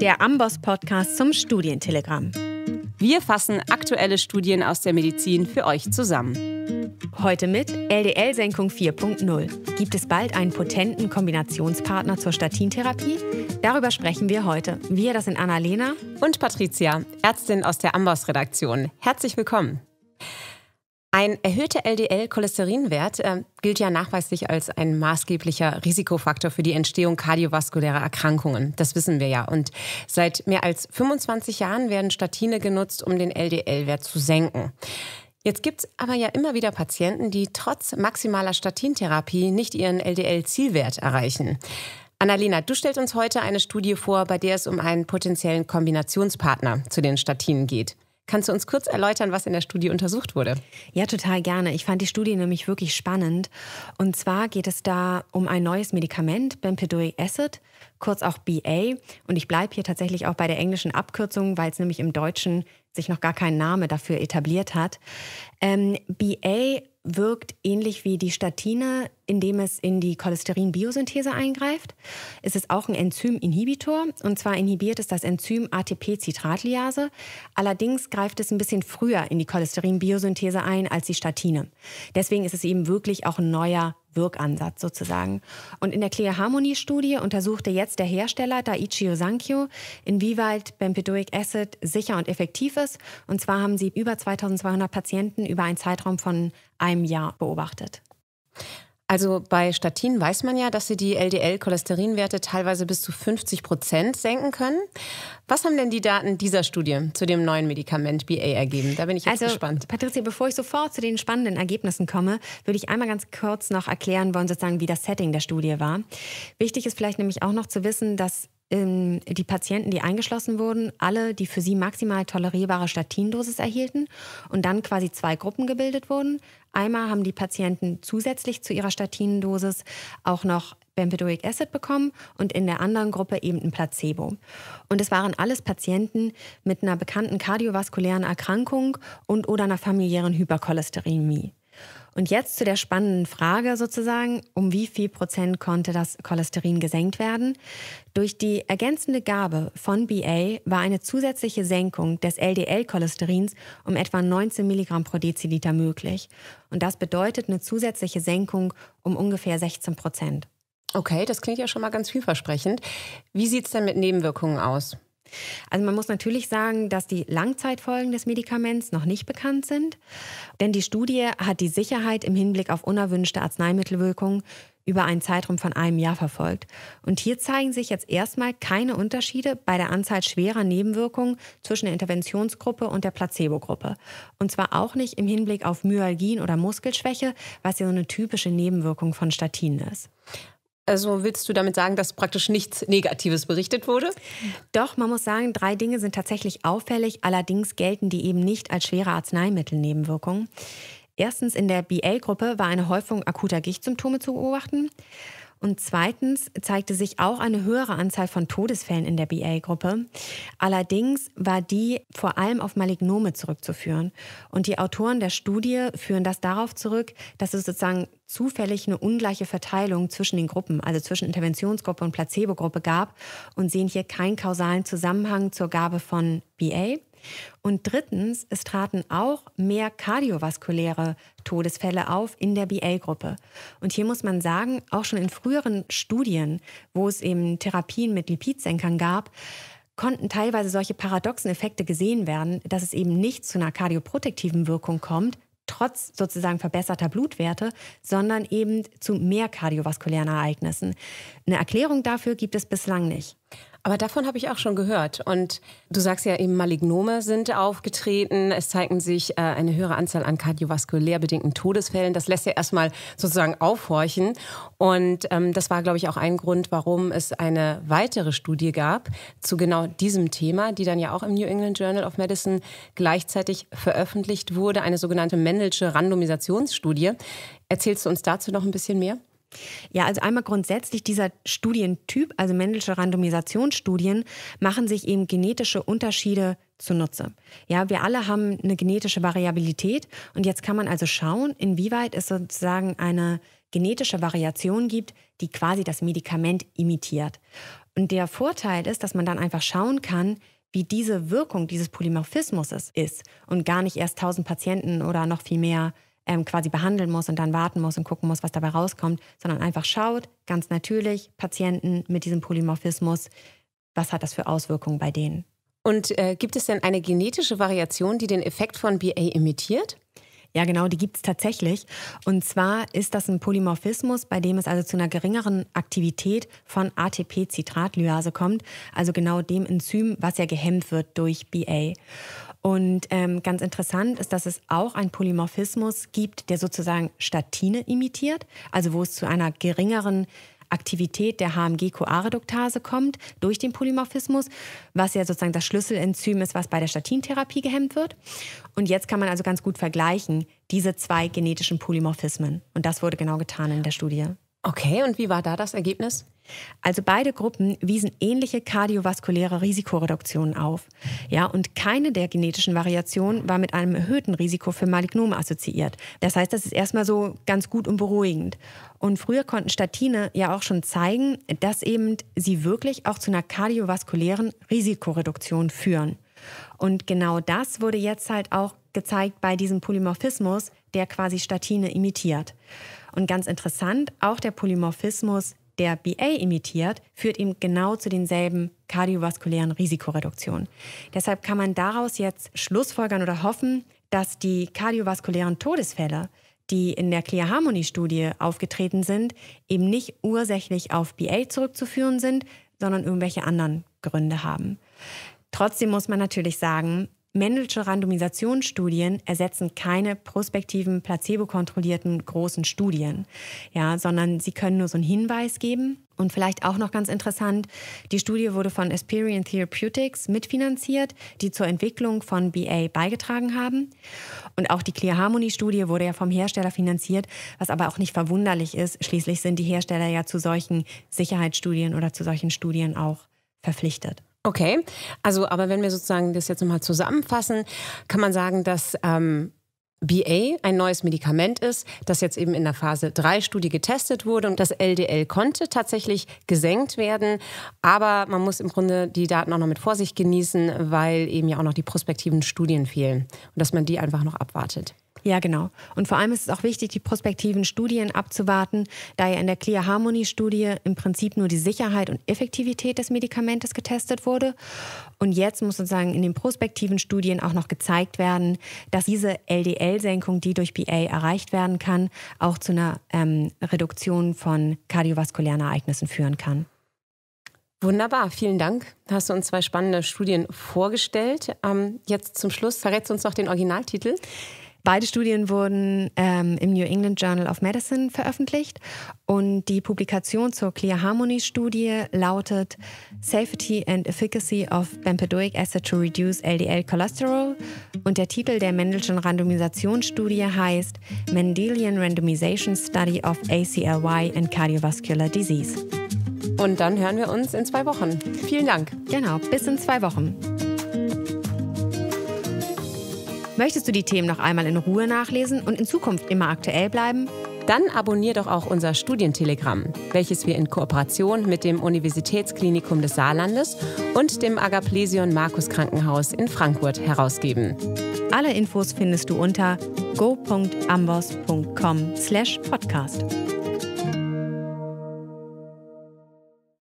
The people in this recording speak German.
der Amboss-Podcast zum Studientelegramm. Wir fassen aktuelle Studien aus der Medizin für euch zusammen. Heute mit LDL-Senkung 4.0. Gibt es bald einen potenten Kombinationspartner zur Statintherapie? Darüber sprechen wir heute. Wir, das sind Annalena und Patricia, Ärztin aus der Amboss-Redaktion. Herzlich willkommen. Ein erhöhter LDL-Cholesterinwert äh, gilt ja nachweislich als ein maßgeblicher Risikofaktor für die Entstehung kardiovaskulärer Erkrankungen. Das wissen wir ja. Und seit mehr als 25 Jahren werden Statine genutzt, um den LDL-Wert zu senken. Jetzt gibt es aber ja immer wieder Patienten, die trotz maximaler Statintherapie nicht ihren LDL-Zielwert erreichen. Annalena, du stellst uns heute eine Studie vor, bei der es um einen potenziellen Kombinationspartner zu den Statinen geht. Kannst du uns kurz erläutern, was in der Studie untersucht wurde? Ja, total gerne. Ich fand die Studie nämlich wirklich spannend. Und zwar geht es da um ein neues Medikament, Bempedoic Acid, kurz auch BA. Und ich bleibe hier tatsächlich auch bei der englischen Abkürzung, weil es nämlich im Deutschen sich noch gar kein Name dafür etabliert hat. Ähm, BA wirkt ähnlich wie die Statine, indem es in die Cholesterin-Biosynthese eingreift. Es ist auch ein Enzym-Inhibitor und zwar inhibiert es das Enzym ATP-Citratliase. Allerdings greift es ein bisschen früher in die Cholesterin-Biosynthese ein als die Statine. Deswegen ist es eben wirklich auch ein neuer Wirkansatz sozusagen. Und in der Clear Harmony Studie untersuchte jetzt der Hersteller Daiichi Sankyo, inwieweit Bempedoic Acid sicher und effektiv ist. Und zwar haben sie über 2200 Patienten über einen Zeitraum von einem Jahr beobachtet. Also bei Statinen weiß man ja, dass sie die LDL-Cholesterinwerte teilweise bis zu 50 Prozent senken können. Was haben denn die Daten dieser Studie zu dem neuen Medikament BA ergeben? Da bin ich jetzt also, gespannt. Patricia, bevor ich sofort zu den spannenden Ergebnissen komme, würde ich einmal ganz kurz noch erklären wollen, sozusagen, wie das Setting der Studie war. Wichtig ist vielleicht nämlich auch noch zu wissen, dass ähm, die Patienten, die eingeschlossen wurden, alle die für sie maximal tolerierbare Statindosis erhielten und dann quasi zwei Gruppen gebildet wurden. Einmal haben die Patienten zusätzlich zu ihrer Statinendosis auch noch Bempedoic Acid bekommen und in der anderen Gruppe eben ein Placebo. Und es waren alles Patienten mit einer bekannten kardiovaskulären Erkrankung und oder einer familiären Hypercholesterämie. Und jetzt zu der spannenden Frage sozusagen, um wie viel Prozent konnte das Cholesterin gesenkt werden? Durch die ergänzende Gabe von BA war eine zusätzliche Senkung des LDL-Cholesterins um etwa 19 Milligramm pro Deziliter möglich. Und das bedeutet eine zusätzliche Senkung um ungefähr 16 Prozent. Okay, das klingt ja schon mal ganz vielversprechend. Wie sieht es denn mit Nebenwirkungen aus? Also man muss natürlich sagen, dass die Langzeitfolgen des Medikaments noch nicht bekannt sind, denn die Studie hat die Sicherheit im Hinblick auf unerwünschte Arzneimittelwirkungen über einen Zeitraum von einem Jahr verfolgt. Und hier zeigen sich jetzt erstmal keine Unterschiede bei der Anzahl schwerer Nebenwirkungen zwischen der Interventionsgruppe und der Placebogruppe. Und zwar auch nicht im Hinblick auf Myalgien oder Muskelschwäche, was ja so eine typische Nebenwirkung von Statinen ist. Also willst du damit sagen, dass praktisch nichts Negatives berichtet wurde? Doch, man muss sagen, drei Dinge sind tatsächlich auffällig, allerdings gelten die eben nicht als schwere Arzneimittelnebenwirkungen. Erstens, in der BL-Gruppe war eine Häufung akuter Gichtsymptome zu beobachten. Und zweitens zeigte sich auch eine höhere Anzahl von Todesfällen in der BA-Gruppe. Allerdings war die vor allem auf Malignome zurückzuführen. Und die Autoren der Studie führen das darauf zurück, dass es sozusagen zufällig eine ungleiche Verteilung zwischen den Gruppen, also zwischen Interventionsgruppe und Placebo-Gruppe gab und sehen hier keinen kausalen Zusammenhang zur Gabe von BA. Und drittens, es traten auch mehr kardiovaskuläre Todesfälle auf in der BA-Gruppe. Und hier muss man sagen, auch schon in früheren Studien, wo es eben Therapien mit Lipidsenkern gab, konnten teilweise solche paradoxen Effekte gesehen werden, dass es eben nicht zu einer kardioprotektiven Wirkung kommt, trotz sozusagen verbesserter Blutwerte, sondern eben zu mehr kardiovaskulären Ereignissen. Eine Erklärung dafür gibt es bislang nicht. Aber davon habe ich auch schon gehört. Und du sagst ja eben, Malignome sind aufgetreten. Es zeigten sich äh, eine höhere Anzahl an kardiovaskulär bedingten Todesfällen. Das lässt ja erstmal sozusagen aufhorchen. Und ähm, das war, glaube ich, auch ein Grund, warum es eine weitere Studie gab zu genau diesem Thema, die dann ja auch im New England Journal of Medicine gleichzeitig veröffentlicht wurde. Eine sogenannte Mendelsche Randomisationsstudie. Erzählst du uns dazu noch ein bisschen mehr? Ja, also einmal grundsätzlich dieser Studientyp, also männliche Randomisationsstudien, machen sich eben genetische Unterschiede zunutze. Ja, wir alle haben eine genetische Variabilität und jetzt kann man also schauen, inwieweit es sozusagen eine genetische Variation gibt, die quasi das Medikament imitiert. Und der Vorteil ist, dass man dann einfach schauen kann, wie diese Wirkung dieses Polymorphismus ist und gar nicht erst 1000 Patienten oder noch viel mehr ähm, quasi behandeln muss und dann warten muss und gucken muss, was dabei rauskommt, sondern einfach schaut, ganz natürlich, Patienten mit diesem Polymorphismus, was hat das für Auswirkungen bei denen? Und äh, gibt es denn eine genetische Variation, die den Effekt von BA imitiert? Ja, genau, die gibt es tatsächlich. Und zwar ist das ein Polymorphismus, bei dem es also zu einer geringeren Aktivität von ATP-Citratlyase kommt, also genau dem Enzym, was ja gehemmt wird durch BA. Und ähm, ganz interessant ist, dass es auch einen Polymorphismus gibt, der sozusagen Statine imitiert, also wo es zu einer geringeren Aktivität der HMG-CoA-Reduktase kommt durch den Polymorphismus, was ja sozusagen das Schlüsselenzym ist, was bei der Statintherapie gehemmt wird. Und jetzt kann man also ganz gut vergleichen diese zwei genetischen Polymorphismen. Und das wurde genau getan in der Studie. Okay, und wie war da das Ergebnis? Also beide Gruppen wiesen ähnliche kardiovaskuläre Risikoreduktionen auf. Ja, und keine der genetischen Variationen war mit einem erhöhten Risiko für Malignome assoziiert. Das heißt, das ist erstmal so ganz gut und beruhigend. Und früher konnten Statine ja auch schon zeigen, dass eben sie wirklich auch zu einer kardiovaskulären Risikoreduktion führen. Und genau das wurde jetzt halt auch gezeigt bei diesem Polymorphismus, der quasi Statine imitiert. Und ganz interessant, auch der Polymorphismus der BA imitiert, führt eben genau zu denselben kardiovaskulären Risikoreduktionen. Deshalb kann man daraus jetzt schlussfolgern oder hoffen, dass die kardiovaskulären Todesfälle, die in der Clear Harmony Studie aufgetreten sind, eben nicht ursächlich auf BA zurückzuführen sind, sondern irgendwelche anderen Gründe haben. Trotzdem muss man natürlich sagen, Männliche Randomisationsstudien ersetzen keine prospektiven, placebo-kontrollierten großen Studien, ja, sondern sie können nur so einen Hinweis geben. Und vielleicht auch noch ganz interessant, die Studie wurde von Aspirian Therapeutics mitfinanziert, die zur Entwicklung von BA beigetragen haben. Und auch die Clear Harmony Studie wurde ja vom Hersteller finanziert, was aber auch nicht verwunderlich ist. Schließlich sind die Hersteller ja zu solchen Sicherheitsstudien oder zu solchen Studien auch verpflichtet. Okay, also aber wenn wir sozusagen das jetzt nochmal zusammenfassen, kann man sagen, dass ähm, BA ein neues Medikament ist, das jetzt eben in der Phase 3 Studie getestet wurde und das LDL konnte tatsächlich gesenkt werden, aber man muss im Grunde die Daten auch noch mit Vorsicht genießen, weil eben ja auch noch die prospektiven Studien fehlen und dass man die einfach noch abwartet. Ja, genau. Und vor allem ist es auch wichtig, die prospektiven Studien abzuwarten, da ja in der Clear Harmony Studie im Prinzip nur die Sicherheit und Effektivität des Medikamentes getestet wurde. Und jetzt muss sozusagen in den prospektiven Studien auch noch gezeigt werden, dass diese LDL-Senkung, die durch BA erreicht werden kann, auch zu einer ähm, Reduktion von kardiovaskulären Ereignissen führen kann. Wunderbar, vielen Dank. Hast du uns zwei spannende Studien vorgestellt. Ähm, jetzt zum Schluss verrätst du uns noch den Originaltitel. Beide Studien wurden ähm, im New England Journal of Medicine veröffentlicht und die Publikation zur Clear Harmony Studie lautet Safety and Efficacy of Bempedoic Acid to Reduce LDL Cholesterol und der Titel der Mendelssohn Randomisationsstudie heißt Mendelian Randomization Study of ACLY and Cardiovascular Disease. Und dann hören wir uns in zwei Wochen. Vielen Dank. Genau, bis in zwei Wochen. Möchtest du die Themen noch einmal in Ruhe nachlesen und in Zukunft immer aktuell bleiben? Dann abonnier doch auch unser Studientelegramm, welches wir in Kooperation mit dem Universitätsklinikum des Saarlandes und dem Agaplesion Markus Krankenhaus in Frankfurt herausgeben. Alle Infos findest du unter go.ambos.com/podcast.